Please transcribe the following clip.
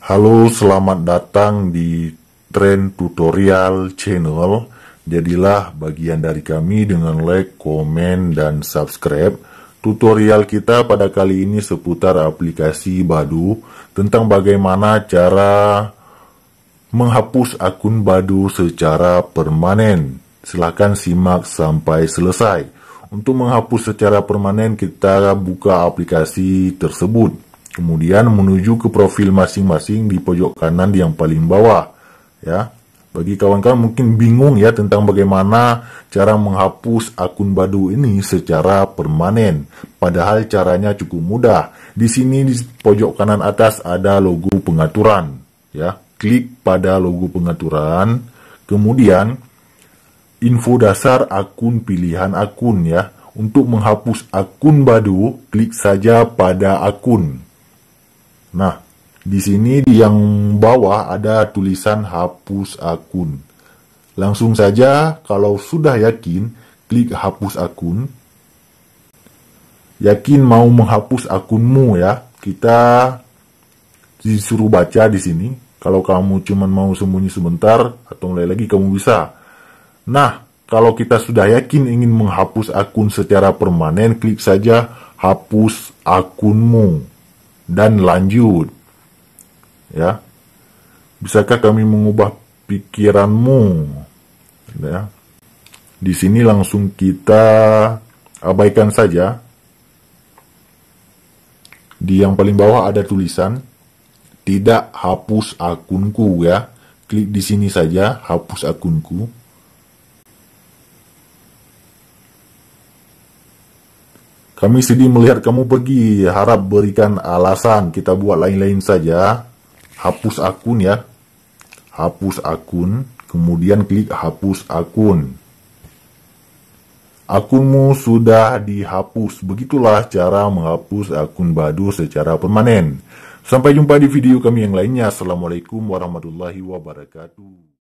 Halo, selamat datang di Trend Tutorial Channel. Jadilah bagian dari kami dengan like, komen, dan subscribe. Tutorial kita pada kali ini seputar aplikasi Badu tentang bagaimana cara menghapus akun Badu secara permanen. Silahkan simak sampai selesai. Untuk menghapus secara permanen, kita buka aplikasi tersebut. Kemudian menuju ke profil masing-masing di pojok kanan yang paling bawah. Ya, bagi kawan-kawan mungkin bingung ya tentang bagaimana cara menghapus akun Badu ini secara permanen. Padahal caranya cukup mudah. Di sini di pojok kanan atas ada logo pengaturan. Ya, klik pada logo pengaturan. Kemudian info dasar akun pilihan akun ya. Untuk menghapus akun Badu, klik saja pada akun. Nah, di sini yang bawah ada tulisan hapus akun. Langsung saja kalau sudah yakin, klik hapus akun. Yakin mau menghapus akunmu ya. Kita disuruh baca di sini. Kalau kamu cuma mau sembunyi sebentar atau mulai lagi kamu bisa. Nah, kalau kita sudah yakin ingin menghapus akun secara permanen, klik saja hapus akunmu dan lanjut. Ya. Bisakah kami mengubah pikiranmu? Gitu ya. Di sini langsung kita abaikan saja. Di yang paling bawah ada tulisan tidak hapus akunku ya. Klik di sini saja hapus akunku. Kami sedih melihat kamu pergi. Harap berikan alasan. Kita buat lain-lain saja. Hapus akun ya. Hapus akun. Kemudian klik hapus akun. Akunmu sudah dihapus. Begitulah cara menghapus akun Badu secara permanen. Sampai jumpa di video kami yang lainnya. Assalamualaikum warahmatullahi wabarakatuh.